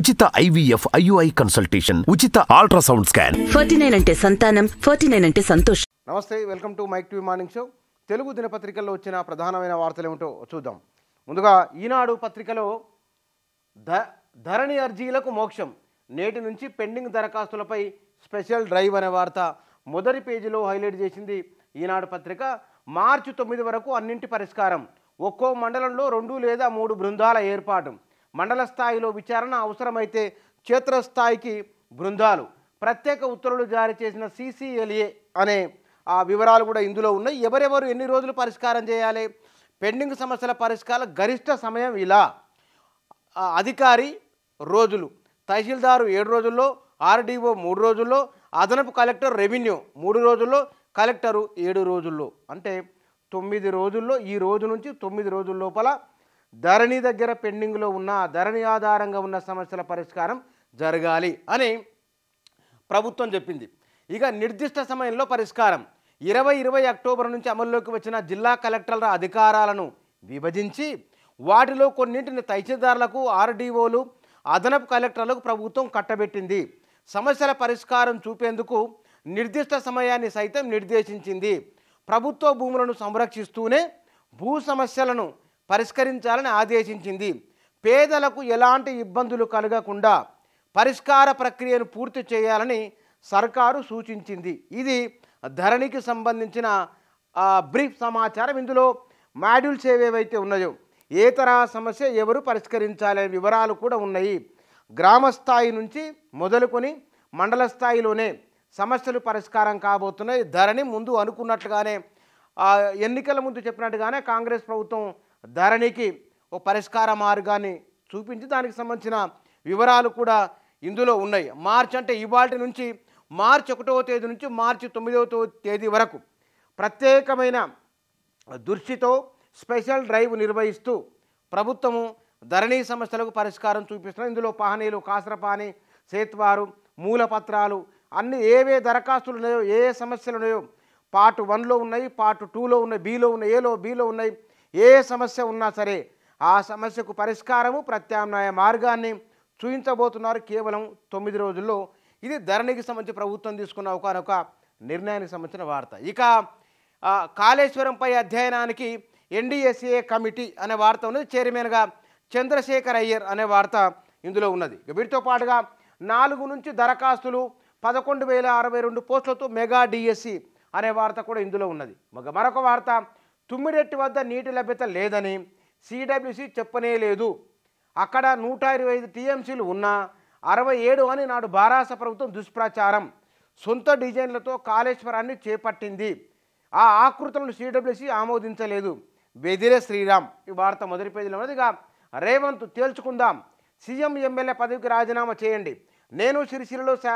ఉచిత IVF IUI consultation ఉచిత ultrasound scan forty nine అంటే సంతానం ఫార్టీ నైన్ అంటే సంతోష్ నమస్తే welcome to Mic TV morning show Telugu దినపత్రికల్లో వచ్చిన ప్రధానమైన వార్తలు ఏమిటో చూద్దాం ముందుగా ఈనాడు పత్రికలో ధ ధరణి అర్జీలకు మోక్షం నేటి నుంచి పెండింగ్ దరఖాస్తులపై స్పెషల్ డ్రైవ్ అనే వార్త మొదటి పేజీలో హైలైట్ చేసింది ఈనాడు పత్రిక మార్చి తొమ్మిది వరకు అన్నింటి పరిష్కారం ఒక్కో మండలంలో రెండు లేదా మూడు బృందాల ఏర్పాటు మండల స్థాయిలో విచారణ అవసరమైతే క్షేత్రస్థాయికి బృందాలు ప్రత్యేక ఉత్తర్వులు జారీ చేసిన సీసీఎల్ఏ అనే ఆ వివరాలు కూడా ఇందులో ఉన్నాయి ఎవరెవరు ఎన్ని రోజులు పరిష్కారం చేయాలి పెండింగ్ సమస్యల పరిష్కారం గరిష్ట సమయం ఇలా అధికారి రోజులు తహసీల్దారు ఏడు రోజుల్లో ఆర్డీఓ మూడు రోజుల్లో అదనపు కలెక్టర్ రెవెన్యూ మూడు రోజుల్లో కలెక్టరు ఏడు రోజుల్లో అంటే తొమ్మిది రోజుల్లో ఈ రోజు నుంచి తొమ్మిది రోజుల లోపల ధరణి దగ్గర పెండింగ్లో ఉన్న ధరణి ఆధారంగా ఉన్న సమస్యల పరిష్కారం జరగాలి అని ప్రభుత్వం చెప్పింది ఇక నిర్దిష్ట సమయంలో పరిష్కారం ఇరవై ఇరవై అక్టోబర్ నుంచి అమల్లోకి వచ్చిన జిల్లా కలెక్టర్ల అధికారాలను విభజించి వాటిలో కొన్నింటిని తహసీల్దార్లకు ఆర్డీఓలు అదనపు కలెక్టర్లకు ప్రభుత్వం కట్టబెట్టింది సమస్యల పరిష్కారం చూపేందుకు నిర్దిష్ట సమయాన్ని సైతం నిర్దేశించింది ప్రభుత్వ భూములను సంరక్షిస్తూనే భూ సమస్యలను పరిష్కరించాలని ఆదేశించింది పేదలకు ఎలాంటి ఇబ్బందులు కలగకుండా పరిష్కార ప్రక్రియను పూర్తి చేయాలని సర్కారు సూచించింది ఇది ధరణికి సంబంధించిన బ్రీఫ్ సమాచారం ఇందులో మాడ్యూల్స్ ఏవేవైతే ఉన్నాయో ఏ తరహా సమస్య ఎవరు పరిష్కరించాలనే వివరాలు కూడా ఉన్నాయి గ్రామ స్థాయి నుంచి మొదలుకొని మండల స్థాయిలోనే సమస్యలు పరిష్కారం కాబోతున్నాయి ధరణి ముందు అనుకున్నట్టుగానే ఎన్నికల ముందు చెప్పినట్టుగానే కాంగ్రెస్ ప్రభుత్వం ధరణికి ఓ పరిష్కార మార్గాన్ని చూపించి దానికి సంబంధించిన వివరాలు కూడా ఇందులో ఉన్నాయి మార్చ్ అంటే ఇవాటి నుంచి మార్చ్ ఒకటవ తేదీ నుంచి మార్చి తొమ్మిదవ తేదీ వరకు ప్రత్యేకమైన దృష్టితో స్పెషల్ డ్రైవ్ నిర్వహిస్తూ ప్రభుత్వము ధరణి సమస్యలకు పరిష్కారం చూపిస్తున్నాం ఇందులో పహనీలు కాసరపాని సేత్వారు మూలపత్రాలు అన్ని ఏవే దరఖాస్తులు ఉన్నాయో ఏ ఏ సమస్యలు ఉన్నాయో పార్ట్ వన్లో ఉన్నాయి పార్ట్ టూలో ఉన్నాయి బీలో ఉన్నాయి ఏలో బీలో ఉన్నాయి ఏ సమస్య ఉన్నా సరే ఆ సమస్యకు పరిష్కారము ప్రత్యామ్నాయ మార్గాన్ని చూపించబోతున్నారు కేవలం తొమ్మిది రోజుల్లో ఇది ధరణికి సంబంధించి ప్రభుత్వం తీసుకున్న ఒకనొక నిర్ణయానికి సంబంధించిన వార్త ఇక కాళేశ్వరంపై అధ్యయనానికి ఎన్డీఎస్ఏ కమిటీ అనే వార్త ఉన్నది చైర్మన్గా చంద్రశేఖర్ అయ్యర్ అనే వార్త ఇందులో ఉన్నది వీటితో పాటుగా నాలుగు నుంచి దరఖాస్తులు పదకొండు వేల అరవై రెండు పోస్టులతో మెగా డిఎస్సి అనే వార్త కూడా ఇందులో ఉన్నది మరొక వార్త తుమ్మిడెట్టి వద్ద నీటి లభ్యత లేదని సిడబ్ల్యూసి చెప్పనే లేదు అక్కడ నూట ఇరవై ఐదు టీఎంసీలు ఉన్నా అరవై ఏడు అని నాడు బారాస ప్రభుత్వం దుష్ప్రచారం సొంత డిజైన్లతో కాళేశ్వరాన్ని చేపట్టింది ఆ ఆకృతులను సిడబ్ల్యూసి ఆమోదించలేదు బెదిరే శ్రీరామ్ ఈ వార్త మొదటి పేజీలో ఉన్నదిగా రేవంత్ తేల్చుకుందాం సీఎం ఎమ్మెల్యే పదవికి రాజీనామా చేయండి నేను సిరిసిరిలో శా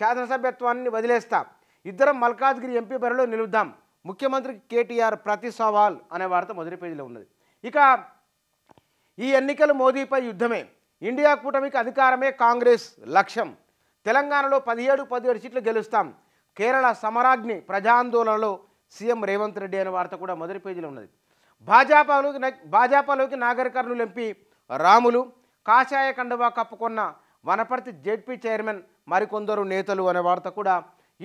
శాసనసభ్యత్వాన్ని వదిలేస్తా ఇద్దరం మల్కాజ్గిరి ఎంపీ బరిలో నిలుద్దాం ముఖ్యమంత్రి కేటీఆర్ ప్రతి సవాల్ అనే వార్త మొదటి పేజీలో ఉన్నది ఇక ఈ ఎన్నికలు మోదీపై యుద్ధమే ఇండియా కూటమికి అధికారమే కాంగ్రెస్ లక్ష్యం తెలంగాణలో పదిహేడు పదిహేడు సీట్లు గెలుస్తాం కేరళ సమరాగ్ని ప్రజాందోళనలో సీఎం రేవంత్ రెడ్డి అనే వార్త కూడా మొదటి పేజీలో ఉన్నది భాజపాలోకి భాజపాలోకి నాగరికర్ణులు ఎంపీ రాములు కాషాయ కండువా కప్పుకున్న వనపర్తి జెడ్పీ చైర్మన్ మరికొందరు నేతలు అనే వార్త కూడా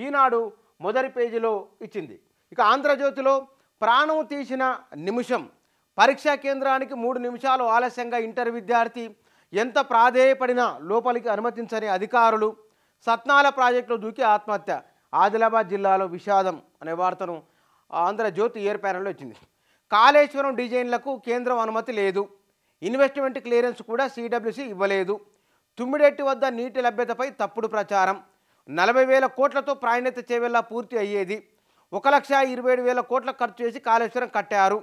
ఈనాడు మొదటి పేజీలో ఇచ్చింది ఇక ఆంధ్రజ్యోతిలో ప్రాణం తీసిన నిమిషం పరీక్షా కేంద్రానికి మూడు నిమిషాలు ఆలస్యంగా ఇంటర్ విద్యార్థి ఎంత ప్రాధేయపడినా లోపలికి అనుమతించని అధికారులు సత్నాల ప్రాజెక్టులో దూకి ఆత్మహత్య ఆదిలాబాద్ జిల్లాలో విషాదం అనే వార్తను ఆంధ్రజ్యోతి ఏర్ ప్యానల్లో వచ్చింది కాళేశ్వరం డిజైన్లకు కేంద్రం అనుమతి లేదు ఇన్వెస్ట్మెంట్ క్లియరెన్స్ కూడా సిడబ్ల్యూసి ఇవ్వలేదు తుమ్మిడెట్టి వద్ద నీటి లభ్యతపై తప్పుడు ప్రచారం నలభై వేల కోట్లతో ప్రాణ్యత చేవేలా పూర్తి అయ్యేది ఒక లక్ష ఇరవై ఏడు వేల కోట్ల ఖర్చు చేసి కాళేశ్వరం కట్టారు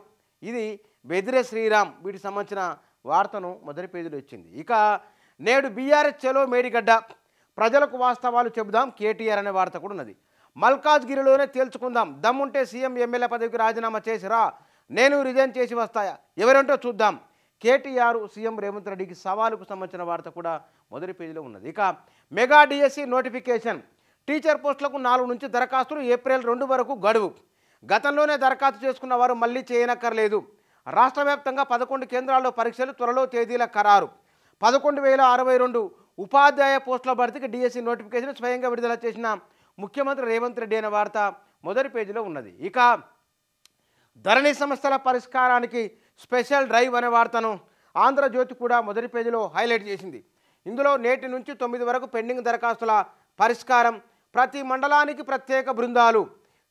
ఇది బెదిరే శ్రీరామ్ వీటికి సంబంధించిన వార్తను మొదటి పేజీలో వచ్చింది ఇక నేడు బీఆర్ఎస్ చెలో మేడిగడ్డ ప్రజలకు వాస్తవాలు చెబుదాం కేటీఆర్ అనే వార్త కూడా ఉన్నది మల్కాజ్గిరిలోనే తేల్చుకుందాం దమ్ముంటే సీఎం ఎమ్మెల్యే పదవికి రాజీనామా చేసిరా నేను రిజైన్ చేసి వస్తాయా ఎవరంటో చూద్దాం కేటీఆర్ సీఎం రేవంత్ రెడ్డికి సవాలుకు సంబంధించిన వార్త కూడా మొదటి పేజీలో ఉన్నది ఇక మెగా డిఎస్సి నోటిఫికేషన్ టీచర్ పోస్టులకు నాలుగు నుంచి దరఖాస్తులు ఏప్రిల్ రెండు వరకు గడువు గతంలోనే దరఖాస్తు చేసుకున్న వారు మళ్లీ చేయనక్కర్లేదు రాష్ట్ర వ్యాప్తంగా పదకొండు కేంద్రాల్లో పరీక్షలు త్వరలో తేదీల ఖరారు పదకొండు వేల అరవై రెండు ఉపాధ్యాయ పోస్టుల భర్తీకి డిఎస్సి నోటిఫికేషన్ స్వయంగా విడుదల చేసిన ముఖ్యమంత్రి రేవంత్ రెడ్డి అనే వార్త మొదటి పేజీలో ఉన్నది ఇక ధరణి సమస్యల పరిష్కారానికి స్పెషల్ డ్రైవ్ అనే వార్తను ఆంధ్రజ్యోతి కూడా మొదటి పేజీలో హైలైట్ చేసింది ఇందులో నేటి నుంచి తొమ్మిది వరకు పెండింగ్ దరఖాస్తుల పరిష్కారం ప్రతి మండలానికి ప్రత్యేక బృందాలు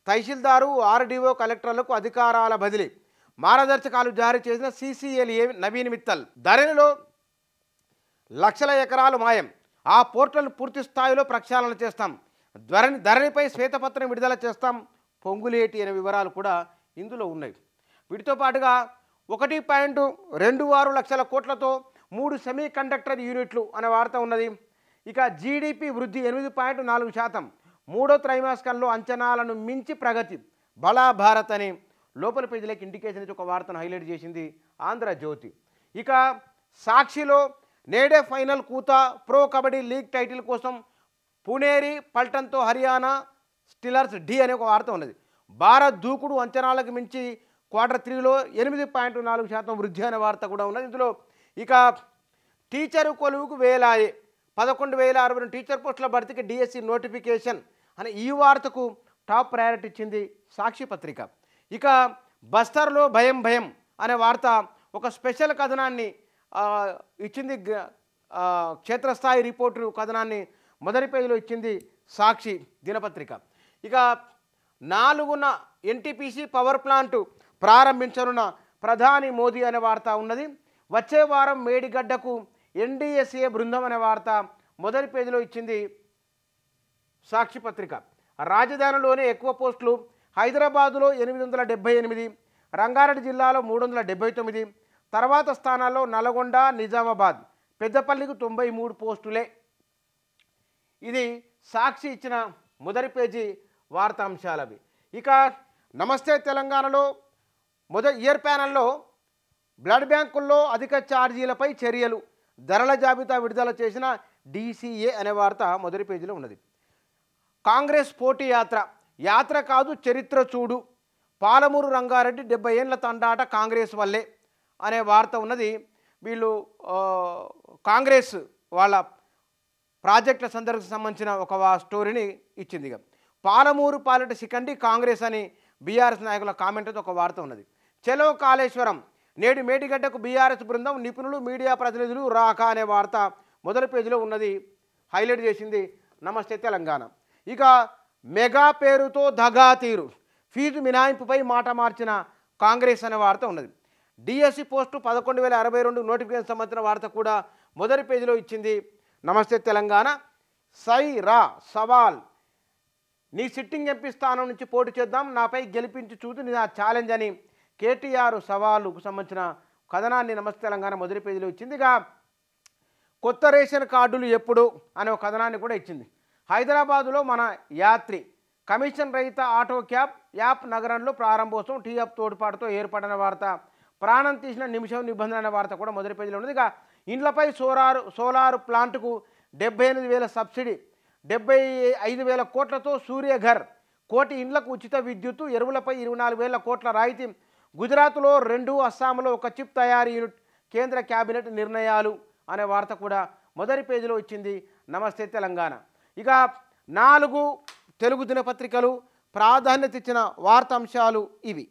తహసీల్దారు ఆర్డీఓ కలెక్టర్లకు అధికారాల బదిలీ మార్గదర్శకాలు జారీ చేసిన సీసీఎల్ఏ నవీన్ మిత్తల్ ధరణిలో లక్షల ఎకరాలు మాయం ఆ పోర్టల్ పూర్తి స్థాయిలో ప్రక్షాళన చేస్తాం ధరణి ధరణిపై శ్వేతపత్రం విడుదల చేస్తాం పొంగులేటి అనే వివరాలు కూడా ఇందులో ఉన్నాయి వీటితో పాటుగా ఒకటి పాయింట్ రెండు ఆరు లక్షల కోట్లతో మూడు సెమీ కండక్టర్ యూనిట్లు అనే వార్త ఉన్నది ఇక జీడిపి వృద్ధి ఎనిమిది పాయింట్ నాలుగు శాతం మూడో త్రైమాసికంలో అంచనాలను మించి ప్రగతి బలా భారత్ అని లోపల పేజీలకు ఇండికేషన్ ఇచ్చి ఒక వార్తను హైలైట్ చేసింది ఆంధ్రజ్యోతి ఇక సాక్షిలో నేడే ఫైనల్ కూత ప్రో కబడ్డీ లీగ్ టైటిల్ కోసం పునేరి పల్టన్తో హర్యానా స్టిల్లర్స్ డి అనే ఒక వార్త ఉన్నది భారత్ దూకుడు అంచనాలకు మించి క్వార్టర్ త్రీలో ఎనిమిది పాయింట్ నాలుగు శాతం వృద్ధి అనే వార్త కూడా ఉన్నది ఇందులో ఇక టీచరు కొలువుకు వేలాయే పదకొండు వేల అరవై రెండు టీచర్ పోస్టుల భర్తీకి డిఎస్సి నోటిఫికేషన్ అనే ఈ వార్తకు టాప్ ప్రయారిటీ ఇచ్చింది సాక్షి పత్రిక ఇక బస్తర్లో భయం భయం అనే వార్త ఒక స్పెషల్ కథనాన్ని ఇచ్చింది క్షేత్రస్థాయి రిపోర్టు కథనాన్ని మొదటి పేజీలో ఇచ్చింది సాక్షి దినపత్రిక ఇక నాలుగున ఎన్టీపీసీ పవర్ ప్లాంట్ ప్రారంభించనున్న ప్రధాని మోదీ అనే వార్త ఉన్నది వచ్చే వారం మేడిగడ్డకు ఎన్డీఎస్ఏ బృందం అనే వార్త మొదటి పేజీలో ఇచ్చింది సాక్షిపత్రిక రాజధానిలోనే ఎక్కువ పోస్టులు హైదరాబాదులో ఎనిమిది వందల డెబ్బై ఎనిమిది రంగారెడ్డి జిల్లాలో మూడు వందల డెబ్బై తొమ్మిది తర్వాత స్థానాల్లో నల్గొండ నిజామాబాద్ పెద్దపల్లికి తొంభై మూడు పోస్టులే ఇది సాక్షి ఇచ్చిన మొదటి పేజీ వార్తాంశాలవి ఇక నమస్తే తెలంగాణలో మొదటి ఇయర్ ప్యానల్లో బ్లడ్ బ్యాంకుల్లో అధిక ఛార్జీలపై చర్యలు ధరల జాబితా విడుదల చేసిన డీసీఏ అనే వార్త మొదటి పేజీలో ఉన్నది కాంగ్రెస్ పోటీ యాత్ర యాత్ర కాదు చరిత్ర చూడు పాలమూరు రంగారెడ్డి డెబ్బై ఏళ్ళ తండాట కాంగ్రెస్ వల్లే అనే వార్త ఉన్నది వీళ్ళు కాంగ్రెస్ వాళ్ళ ప్రాజెక్టుల సందర్భకు సంబంధించిన ఒక స్టోరీని ఇచ్చింది పాలమూరు పాలిట సికండి కాంగ్రెస్ అని బీఆర్ఎస్ నాయకుల కామెంట్తో ఒక వార్త ఉన్నది చెలో కాళేశ్వరం నేడు మేటిగడ్డకు బీఆర్ఎస్ బృందం నిపుణులు మీడియా ప్రతినిధులు రాక అనే వార్త మొదటి పేజీలో ఉన్నది హైలైట్ చేసింది నమస్తే తెలంగాణ ఇక మెగా పేరుతో దగా తీరు ఫీజు మినాయింపుపై మాట మార్చిన కాంగ్రెస్ అనే వార్త ఉన్నది డిఎస్సి పోస్టు పదకొండు వేల అరవై రెండు నోటిఫికేషన్ సంబంధించిన వార్త కూడా మొదటి పేజీలో ఇచ్చింది నమస్తే తెలంగాణ సై రా సవాల్ నీ సిట్టింగ్ ఎంపీ స్థానం నుంచి పోటీ చేద్దాం నాపై గెలిపించి చూసి నా ఛాలెంజ్ అని కేటీఆర్ సవాలుకు సంబంధించిన కథనాన్ని నమస్తే తెలంగాణ మొదటి పేజీలో ఇచ్చిందిగా కొత్త రేషన్ కార్డులు ఎప్పుడు అనే ఒక కథనాన్ని కూడా ఇచ్చింది హైదరాబాదులో మన యాత్రి కమిషన్ రహిత ఆటో క్యాబ్ యాప్ నగరంలో ప్రారంభోత్సవం టీఆప్ తోడ్పాటుతో ఏర్పడిన వార్త ప్రాణం తీసిన నిమిషం నిబంధన అనే వార్త కూడా మొదటి పేజీలో ఉంది ఇక ఇండ్లపై సోలారు సోలారు ప్లాంట్కు డెబ్బై ఎనిమిది వేల సబ్సిడీ డెబ్బై ఐదు వేల కోట్లతో సూర్యఘర్ కోటి ఇండ్లకు ఉచిత విద్యుత్తు ఎరువులపై ఇరవై నాలుగు వేల కోట్ల రాయితీ గుజరాత్లో రెండు అస్సాంలో ఒక చిప్ తయారీ యూనిట్ కేంద్ర క్యాబినెట్ నిర్ణయాలు అనే వార్త కూడా మొదటి పేజీలో వచ్చింది నమస్తే తెలంగాణ ఇక నాలుగు తెలుగు దినపత్రికలు ప్రాధాన్యత ఇచ్చిన వార్తాంశాలు ఇవి